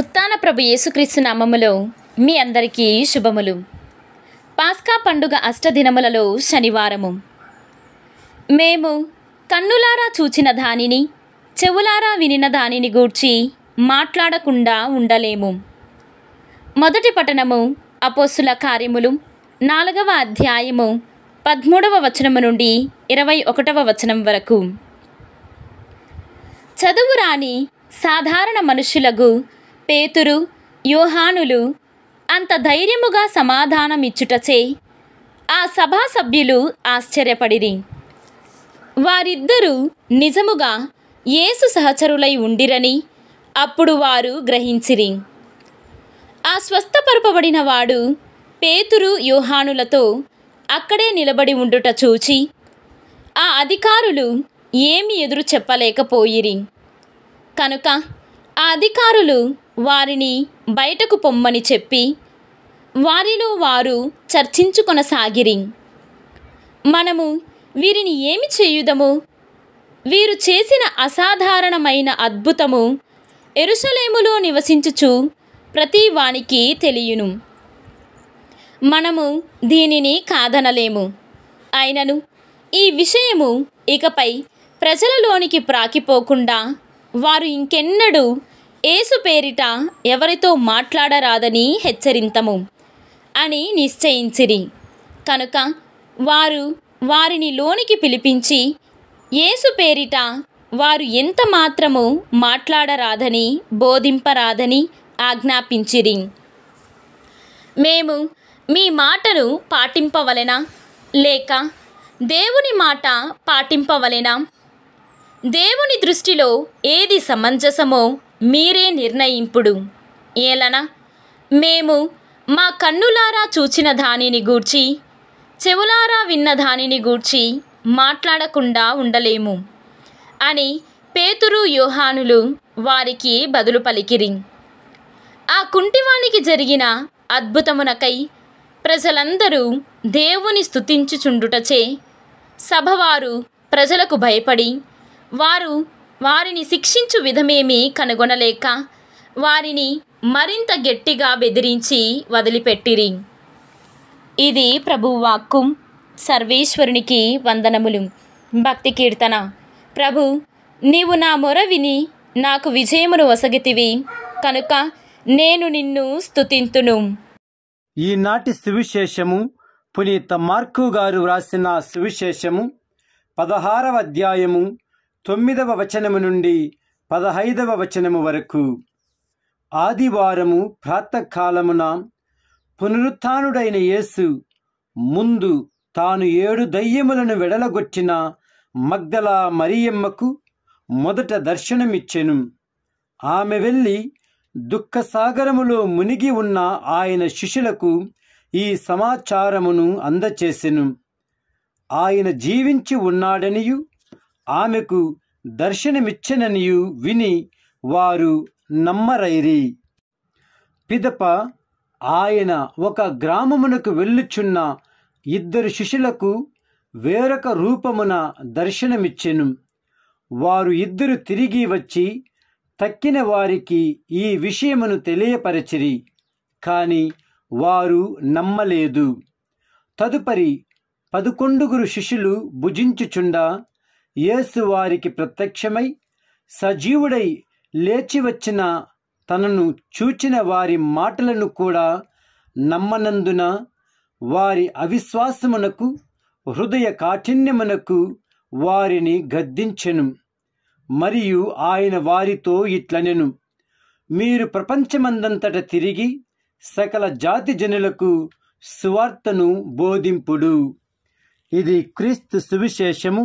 ఉత్తాన ప్రభు యేసుక్రీస్తు నామములో మీ అందరికీ శుభములు పాస్కా పండుగ అష్టదినములలో శనివారము మేము కన్నులారా చూచిన దానిని చెవులారా వినిన దానిని గూర్చి మాట్లాడకుండా ఉండలేము మొదటి పట్టణము అపోస్సుల కార్యములు నాలుగవ అధ్యాయము పదమూడవ వచనము నుండి ఇరవై ఒకటవ వచనం వరకు చదువురాని సాధారణ మనుషులకు పేతురు యోహానులు అంత ధైర్యముగా సమాధానమిచ్చుటచే ఆ సభాసభ్యులు ఆశ్చర్యపడిరి వారిద్దరూ నిజముగా యేసు సహచరులై ఉండిరని అప్పుడు వారు గ్రహించిరి ఆ స్వస్థపరపబడిన వాడు పేతురు యోహానులతో అక్కడే నిలబడి ఉండుట చూచి ఆ అధికారులు ఏమి ఎదురు చెప్పలేకపోయిరి కనుక ఆ అధికారులు వారిని బయటకు పొమ్మని చెప్పి వారిలో వారు చర్చించుకొనసాగిరి మనము వీరిని ఏమి చేయుదము వీరు చేసిన అసాధారణమైన అద్భుతము ఎరుసలేములో నివసించుచు ప్రతి వానికి తెలియను మనము దీనిని కాదనలేము అయినను ఈ విషయము ఇకపై ప్రజలలోనికి ప్రాకిపోకుండా వారు ఇంకెన్నడూ ఏసు పేరిట ఎవరితో మాట్లాడరాదని హెచ్చరింతము అని నిశ్చయించిరి కనుక వారు వారిని లోనికి పిలిపించి యేసు పేరిట వారు ఎంత మాత్రము మాట్లాడరాదని బోధింపరాదని ఆజ్ఞాపించిరి మేము మీ మాటను పాటింపవలెనా లేక దేవుని మాట పాటింపవలెనా దేవుని దృష్టిలో ఏది సమంజసమో మీరే నిర్ణయింపుడు ఏలన మేము మా కన్నులారా చూచిన దానిని గూర్చి చెవులారా విన్న దానిని గూర్చి మాట్లాడకుండా ఉండలేము అని పేతురు యోహానులు వారికి బదులు పలికిరి ఆ కుంటివానికి జరిగిన అద్భుతమునకై ప్రజలందరూ దేవుని స్థుతించుచుండుటచే సభవారు ప్రజలకు భయపడి వారు వారిని శిక్షించు విధమేమీ కనుగొనలేక వారిని మరింత గట్టిగా బెదిరించి వదిలిపెట్టిరి ఇది ప్రభువాక్కు సర్వేశ్వరునికి వందనములు భక్తి కీర్తన ప్రభు నీవు నా మొర విని నాకు విజయమును ఒసగితివి కనుక నేను నిన్ను స్థుతింతును ఈనాటి సువిశేషము పునీత మార్కు గారు వ్రాసిన సువిశేషము పదహారవ అధ్యాయము తొమ్మిదవ వచనము నుండి పదహైదవ వచనము వరకు ఆదివారము ప్రాతకాలమున పునరుత్డైన యేసు ముందు తాను ఏడు దయ్యములను వెడలగొచ్చిన మగ్దలా మరియమ్మకు మొదట దర్శనమిచ్చెను ఆమె వెళ్ళి దుఃఖసాగరములో మునిగి ఉన్న ఆయన శిష్యులకు ఈ సమాచారమును అందచేసెను ఆయన జీవించి ఉన్నాడనియు ఆమెకు దర్శనమిచ్చననియు విని వారు నమ్మరైరి పిదప ఆయన ఒక గ్రామమునకు వెళ్ళుచున్న ఇద్దరు శిష్యులకు వేరొక రూపమున దర్శనమిచ్చెను వారు ఇద్దరు తిరిగి వచ్చి తక్కిన వారికి ఈ విషయమును తెలియపరచిరి కాని వారు నమ్మలేదు తదుపరి పదకొండుగురు శిష్యులు భుజించుచుండా యేసు వారికి ప్రత్యక్షమై సజీవుడై లేచి వచ్చిన తనను చూచిన వారి మాటలను కూడా నమ్మనందున వారి అవిశ్వాసమునకు హృదయ కాఠిన్యమునకు వారిని గద్దించెను మరియు ఆయన వారితో ఇట్లనెను మీరు ప్రపంచమందంతట తిరిగి సకల జాతి జనులకు సువార్తను బోధింపుడు ఇది క్రీస్తు సువిశేషము